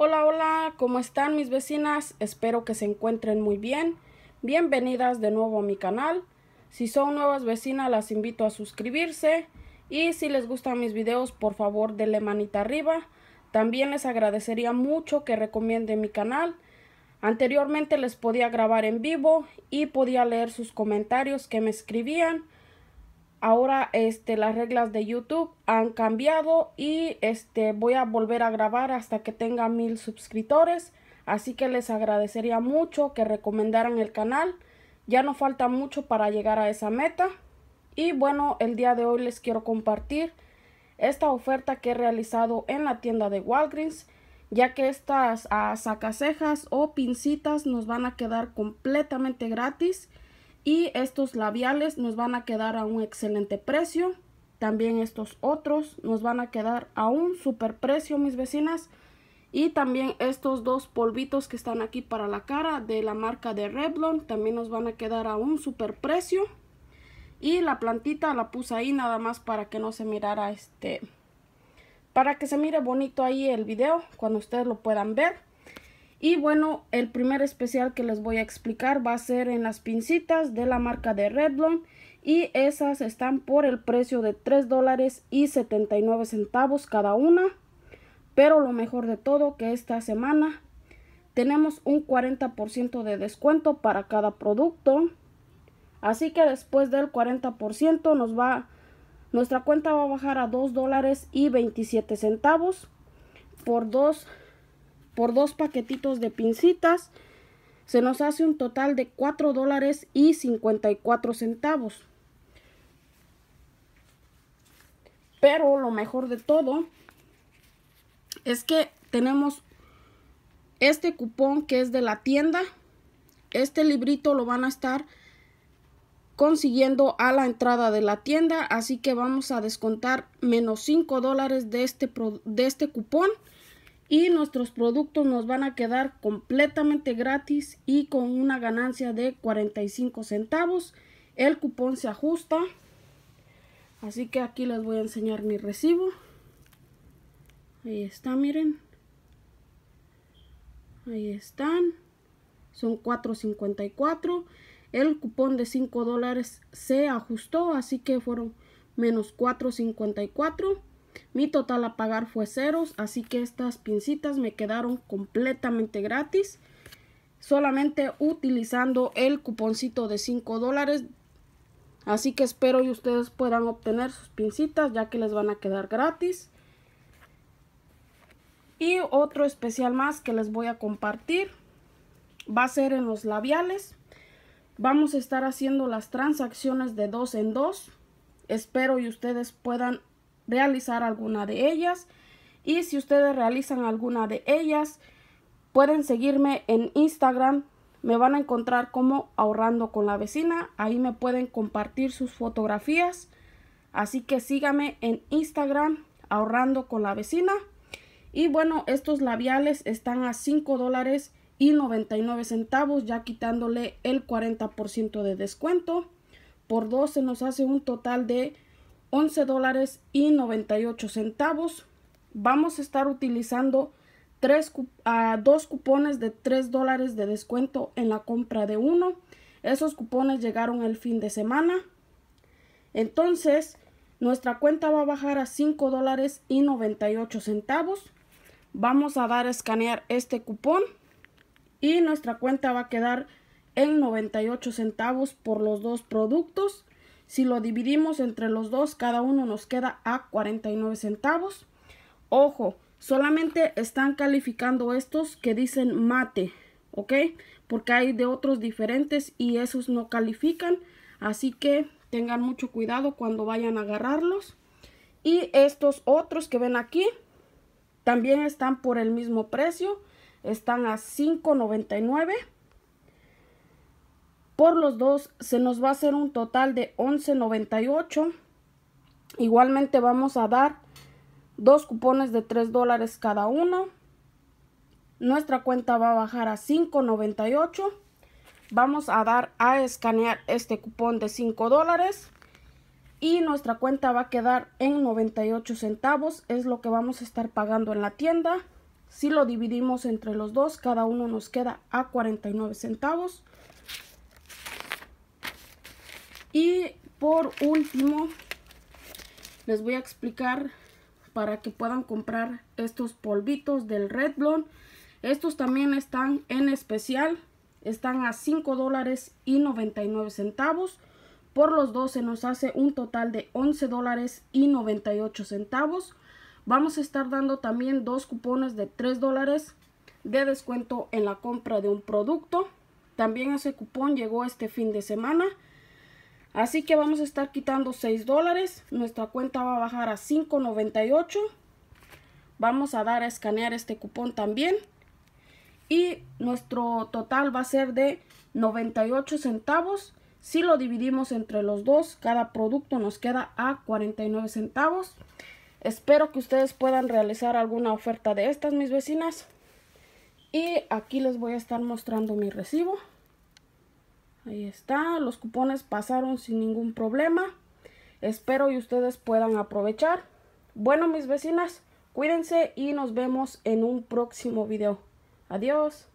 Hola, hola, ¿cómo están mis vecinas? Espero que se encuentren muy bien. Bienvenidas de nuevo a mi canal. Si son nuevas vecinas, las invito a suscribirse. Y si les gustan mis videos, por favor, denle manita arriba. También les agradecería mucho que recomienden mi canal. Anteriormente les podía grabar en vivo y podía leer sus comentarios que me escribían ahora este las reglas de YouTube han cambiado y este voy a volver a grabar hasta que tenga mil suscriptores así que les agradecería mucho que recomendaran el canal ya no falta mucho para llegar a esa meta y bueno el día de hoy les quiero compartir esta oferta que he realizado en la tienda de Walgreens ya que estas sacasejas o pincitas nos van a quedar completamente gratis y estos labiales nos van a quedar a un excelente precio. También estos otros nos van a quedar a un super precio, mis vecinas. Y también estos dos polvitos que están aquí para la cara de la marca de Revlon también nos van a quedar a un super precio. Y la plantita la puse ahí nada más para que no se mirara este... Para que se mire bonito ahí el video cuando ustedes lo puedan ver. Y bueno, el primer especial que les voy a explicar va a ser en las pincitas de la marca de Redlon y esas están por el precio de $3.79 dólares y centavos cada una. Pero lo mejor de todo que esta semana tenemos un 40% de descuento para cada producto. Así que después del 40% nos va, nuestra cuenta va a bajar a $2.27 dólares y centavos por dos por dos paquetitos de pincitas, se nos hace un total de 4 dólares y 54 centavos. Pero lo mejor de todo es que tenemos este cupón que es de la tienda. Este librito lo van a estar consiguiendo a la entrada de la tienda. Así que vamos a descontar menos 5 dólares de este, de este cupón y nuestros productos nos van a quedar completamente gratis y con una ganancia de 45 centavos. El cupón se ajusta. Así que aquí les voy a enseñar mi recibo. Ahí está, miren. Ahí están. Son 4.54. El cupón de 5 dólares se ajustó, así que fueron menos 4.54. Mi total a pagar fue ceros, así que estas pincitas me quedaron completamente gratis. Solamente utilizando el cuponcito de 5 dólares. Así que espero y ustedes puedan obtener sus pincitas ya que les van a quedar gratis. Y otro especial más que les voy a compartir va a ser en los labiales. Vamos a estar haciendo las transacciones de dos en dos. Espero y ustedes puedan realizar alguna de ellas. Y si ustedes realizan alguna de ellas, pueden seguirme en Instagram. Me van a encontrar como ahorrando con la vecina. Ahí me pueden compartir sus fotografías. Así que síganme en Instagram ahorrando con la vecina. Y bueno, estos labiales están a 5 dólares y 99 centavos, ya quitándole el 40% de descuento. Por dos se nos hace un total de 11 dólares y 98 centavos. Vamos a estar utilizando tres, ah, dos cupones de 3 dólares de descuento en la compra de uno. Esos cupones llegaron el fin de semana. Entonces, nuestra cuenta va a bajar a 5 dólares y 98 centavos. Vamos a dar a escanear este cupón y nuestra cuenta va a quedar en 98 centavos por los dos productos. Si lo dividimos entre los dos, cada uno nos queda a 49 centavos. Ojo, solamente están calificando estos que dicen mate, ¿ok? Porque hay de otros diferentes y esos no califican. Así que tengan mucho cuidado cuando vayan a agarrarlos. Y estos otros que ven aquí también están por el mismo precio. Están a 5.99 por los dos se nos va a hacer un total de 11.98 igualmente vamos a dar dos cupones de 3 dólares cada uno nuestra cuenta va a bajar a 5.98 vamos a dar a escanear este cupón de 5 dólares y nuestra cuenta va a quedar en 98 centavos es lo que vamos a estar pagando en la tienda si lo dividimos entre los dos cada uno nos queda a 49 centavos y por último, les voy a explicar para que puedan comprar estos polvitos del Red Blonde. Estos también están en especial. Están a $5.99. dólares y centavos. Por los dos se nos hace un total de 11 dólares y centavos. Vamos a estar dando también dos cupones de 3 dólares de descuento en la compra de un producto. También ese cupón llegó este fin de semana. Así que vamos a estar quitando 6 dólares. Nuestra cuenta va a bajar a 5.98. Vamos a dar a escanear este cupón también. Y nuestro total va a ser de 98 centavos. Si lo dividimos entre los dos, cada producto nos queda a 49 centavos. Espero que ustedes puedan realizar alguna oferta de estas, mis vecinas. Y aquí les voy a estar mostrando mi recibo. Ahí está, los cupones pasaron sin ningún problema. Espero y ustedes puedan aprovechar. Bueno, mis vecinas, cuídense y nos vemos en un próximo video. Adiós.